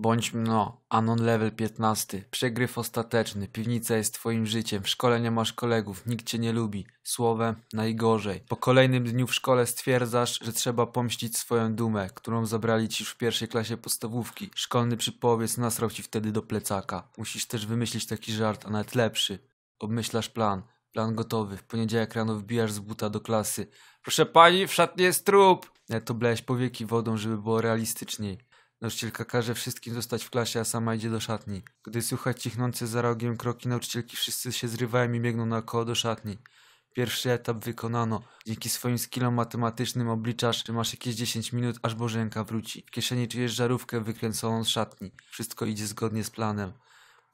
Bądź mno, Anon level 15, przegryw ostateczny, piwnica jest twoim życiem, w szkole nie masz kolegów, nikt cię nie lubi, słowem najgorzej. Po kolejnym dniu w szkole stwierdzasz, że trzeba pomścić swoją dumę, którą zabrali ci już w pierwszej klasie podstawówki. Szkolny przypowiec nasrał ci wtedy do plecaka. Musisz też wymyślić taki żart, a nawet lepszy. Obmyślasz plan, plan gotowy, w poniedziałek rano wbijasz z buta do klasy. Proszę pani, w szatni jest trup! Ja e, to bleś powieki wodą, żeby było realistyczniej. Nauczycielka każe wszystkim zostać w klasie, a sama idzie do szatni. Gdy słychać cichnące za rogiem kroki nauczycielki, wszyscy się zrywają i biegną naokoło do szatni. Pierwszy etap wykonano. Dzięki swoim skillom matematycznym obliczasz, że masz jakieś 10 minut, aż Bożenka wróci. W kieszeni czujesz żarówkę wykręconą z szatni. Wszystko idzie zgodnie z planem.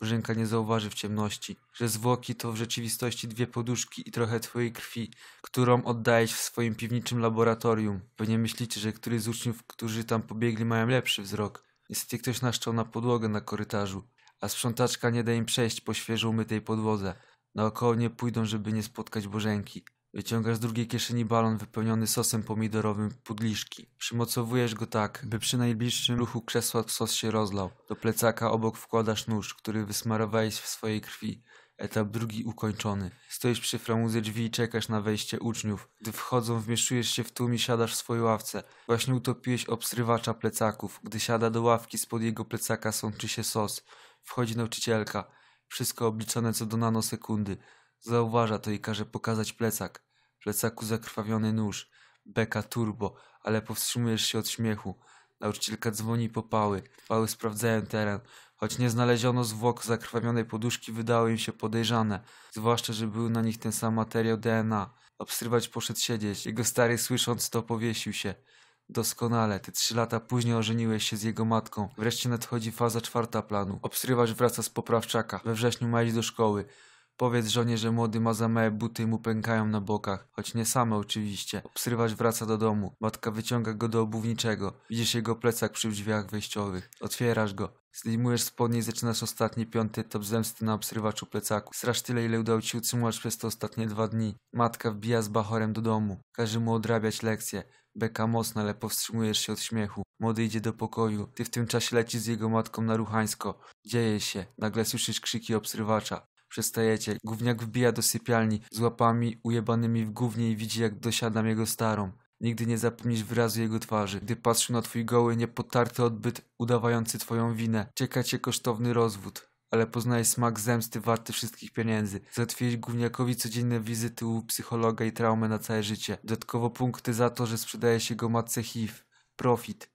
Bożenka nie zauważy w ciemności, że zwłoki to w rzeczywistości dwie poduszki i trochę twojej krwi, którą oddajesz w swoim piwniczym laboratorium. Pewnie myślicie, że któryś z uczniów, którzy tam pobiegli, mają lepszy wzrok. Niestety ktoś naszczał na podłogę na korytarzu, a sprzątaczka nie da im przejść po świeżo umytej podłodze. Naokoło nie pójdą, żeby nie spotkać Bożenki. Wyciągasz z drugiej kieszeni balon wypełniony sosem pomidorowym pudliszki. Przymocowujesz go tak, by przy najbliższym ruchu krzesła sos się rozlał. Do plecaka obok wkładasz nóż, który wysmarowałeś w swojej krwi. Etap drugi ukończony. Stoisz przy framudze drzwi i czekasz na wejście uczniów. Gdy wchodzą, wmieszczujesz się w tłum i siadasz w swojej ławce. Właśnie utopiłeś obsrywacza plecaków. Gdy siada do ławki, spod jego plecaka sączy się sos. Wchodzi nauczycielka. Wszystko obliczone co do nanosekundy. Zauważa to i każe pokazać plecak plecaku zakrwawiony nóż, beka turbo, ale powstrzymujesz się od śmiechu. Nauczycielka dzwoni po pały. Pały sprawdzają teren. Choć nie znaleziono zwłok zakrwawionej poduszki, wydało im się podejrzane. Zwłaszcza, że był na nich ten sam materiał DNA. Obstrywać poszedł siedzieć. Jego stary, słysząc to, powiesił się. Doskonale, te trzy lata później ożeniłeś się z jego matką. Wreszcie nadchodzi faza czwarta planu. Obstrywać wraca z poprawczaka. We wrześniu ma iść do szkoły. Powiedz żonie, że młody ma za małe buty i mu pękają na bokach, choć nie same oczywiście. Obsrywacz wraca do domu. Matka wyciąga go do obuwniczego. Widzisz jego plecak przy drzwiach wejściowych. Otwierasz go. Zdejmujesz spodnie i zaczynasz ostatni, piąty etap zemsty na obsrywaczu plecaku. Strasz tyle, ile udało ci utrzymać przez te ostatnie dwa dni. Matka wbija z bachorem do domu. Każe mu odrabiać lekcje. Beka mocno, ale powstrzymujesz się od śmiechu. Młody idzie do pokoju. Ty w tym czasie lecisz z jego matką na Ruchańsko. Dzieje się. Nagle słyszysz krzyki obsrywacza. Przestajecie. Gówniak wbija do sypialni z łapami ujebanymi w gównie i widzi jak dosiadam jego starą. Nigdy nie zapomnisz wyrazu jego twarzy, gdy patrzył na twój goły, niepotarty odbyt udawający twoją winę. Czeka cię kosztowny rozwód ale poznaje smak zemsty warty wszystkich pieniędzy. Załatwiłeś gówniakowi codzienne wizyty u psychologa i traumę na całe życie. Dodatkowo punkty za to, że sprzedaje się go matce HIV. Profit.